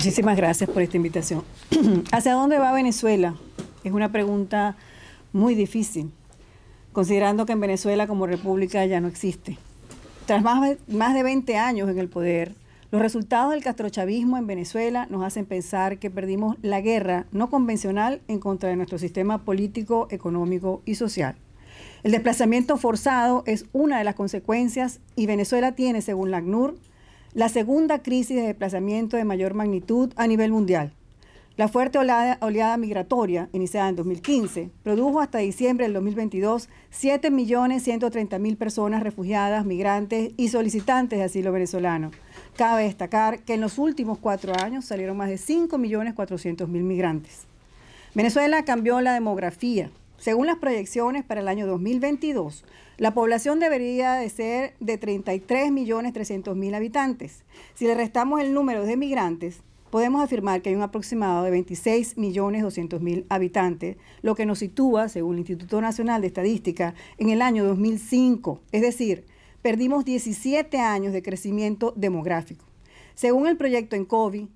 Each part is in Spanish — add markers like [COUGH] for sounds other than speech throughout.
Muchísimas gracias por esta invitación. [CLEARS THROAT] ¿Hacia dónde va Venezuela? Es una pregunta muy difícil, considerando que en Venezuela como república ya no existe. Tras más, más de 20 años en el poder, los resultados del castrochavismo en Venezuela nos hacen pensar que perdimos la guerra no convencional en contra de nuestro sistema político, económico y social. El desplazamiento forzado es una de las consecuencias y Venezuela tiene, según la ACNUR, la segunda crisis de desplazamiento de mayor magnitud a nivel mundial. La fuerte oleada, migratoria, iniciada en 2015, produjo hasta diciembre del 2022 7.130.000 personas refugiadas, migrantes y solicitantes de asilo venezolano. Cabe destacar que en los últimos cuatro años salieron más de 5.400.000 migrantes. Venezuela cambió la demografía, según las proyecciones para el año 2022, la población debería de ser de 33.300.000 habitantes. Si le restamos el número de emigrantes, podemos afirmar que hay un aproximado de 26.200.000 habitantes, lo que nos sitúa, según el Instituto Nacional de Estadística, en el año 2005. Es decir, perdimos 17 años de crecimiento demográfico. Según el proyecto en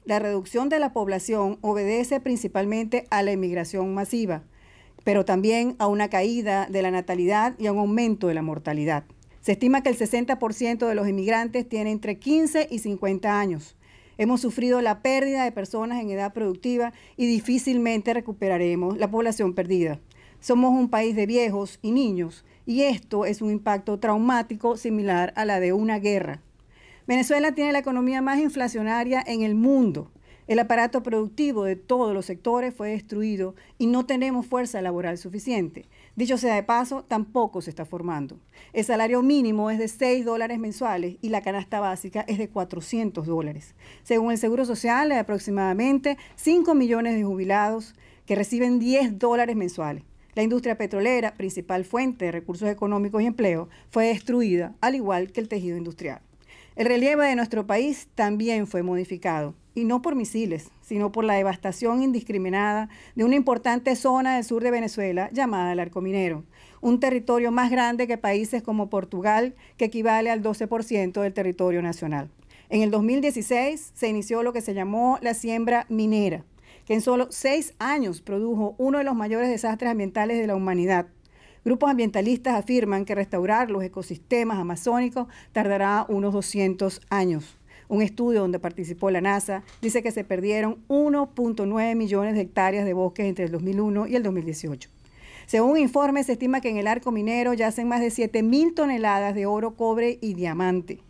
la reducción de la población obedece principalmente a la inmigración masiva pero también a una caída de la natalidad y a un aumento de la mortalidad. Se estima que el 60% de los inmigrantes tiene entre 15 y 50 años. Hemos sufrido la pérdida de personas en edad productiva y difícilmente recuperaremos la población perdida. Somos un país de viejos y niños y esto es un impacto traumático similar a la de una guerra. Venezuela tiene la economía más inflacionaria en el mundo. El aparato productivo de todos los sectores fue destruido y no tenemos fuerza laboral suficiente. Dicho sea de paso, tampoco se está formando. El salario mínimo es de 6 dólares mensuales y la canasta básica es de 400 dólares. Según el Seguro Social, hay aproximadamente 5 millones de jubilados que reciben 10 dólares mensuales. La industria petrolera, principal fuente de recursos económicos y empleo, fue destruida, al igual que el tejido industrial. El relieve de nuestro país también fue modificado, y no por misiles, sino por la devastación indiscriminada de una importante zona del sur de Venezuela llamada el Arco Minero, un territorio más grande que países como Portugal, que equivale al 12% del territorio nacional. En el 2016 se inició lo que se llamó la siembra minera, que en solo seis años produjo uno de los mayores desastres ambientales de la humanidad, Grupos ambientalistas afirman que restaurar los ecosistemas amazónicos tardará unos 200 años. Un estudio donde participó la NASA dice que se perdieron 1.9 millones de hectáreas de bosques entre el 2001 y el 2018. Según un informe, se estima que en el arco minero yacen más de 7.000 toneladas de oro, cobre y diamante.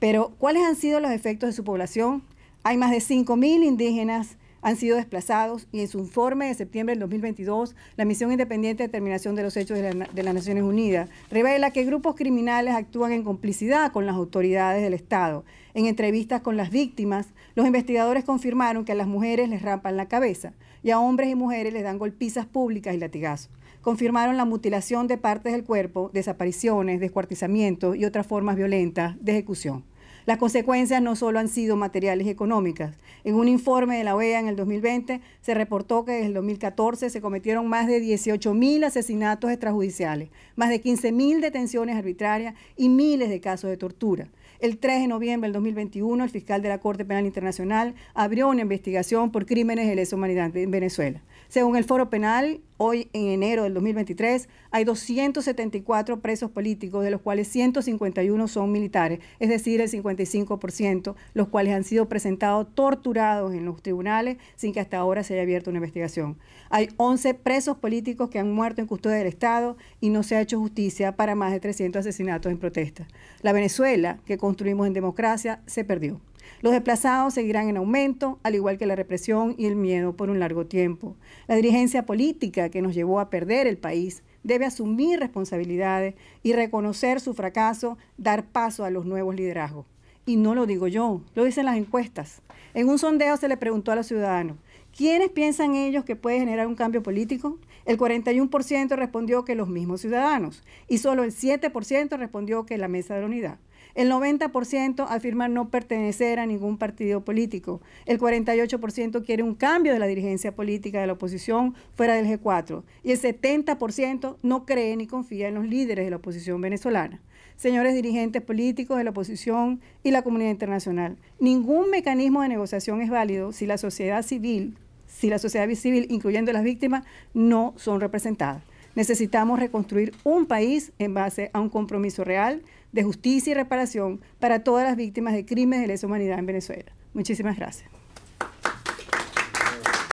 Pero, ¿cuáles han sido los efectos de su población? Hay más de 5.000 indígenas han sido desplazados y en su informe de septiembre del 2022, la Misión Independiente de Determinación de los Hechos de, las Naciones Unidas revela que grupos criminales actúan en complicidad con las autoridades del Estado. En entrevistas con las víctimas, los investigadores confirmaron que a las mujeres les rampan la cabeza y a hombres y mujeres les dan golpizas públicas y latigazos. Confirmaron la mutilación de partes del cuerpo, desapariciones, descuartizamientos y otras formas violentas de ejecución. Las consecuencias no solo han sido materiales y económicas. En un informe de la OEA en el 2020 se reportó que desde el 2014 se cometieron más de 18.000 asesinatos extrajudiciales, más de 15.000 detenciones arbitrarias y miles de casos de tortura. El 3 de noviembre del 2021, el fiscal de la Corte Penal Internacional abrió una investigación por crímenes de lesa humanidad en Venezuela. Según el Foro Penal, hoy en enero del 2023 hay 274 presos políticos, de los cuales 151 son militares, es decir, el 55%, los cuales han sido presentados torturados en los tribunales sin que hasta ahora se haya abierto una investigación. Hay 11 presos políticos que han muerto en custodia del Estado y no se ha hecho justicia para más de 300 asesinatos en protesta. La Venezuela que construimos en democracia se perdió. Los desplazados seguirán en aumento, al igual que la represión y el miedo por un largo tiempo. La dirigencia política que nos llevó a perder el país debe asumir responsabilidades y reconocer su fracaso, dar paso a los nuevos liderazgos. Y no lo digo yo, lo dicen las encuestas. En un sondeo se le preguntó a los ciudadanos, ¿quiénes piensan ellos que puede generar un cambio político? El 41% respondió que los mismos ciudadanos y solo el 7% respondió que la Mesa de la Unidad. El 90% afirma no pertenecer a ningún partido político. El 48% quiere un cambio de la dirigencia política de la oposición fuera del G4. Y el 70% no cree ni confía en los líderes de la oposición venezolana. Señores dirigentes políticos de la oposición y la comunidad internacional, ningún mecanismo de negociación es válido si la sociedad civil si la sociedad civil, incluyendo las víctimas, no son representadas. Necesitamos reconstruir un país en base a un compromiso real de justicia y reparación para todas las víctimas de crímenes de lesa humanidad en Venezuela. Muchísimas gracias.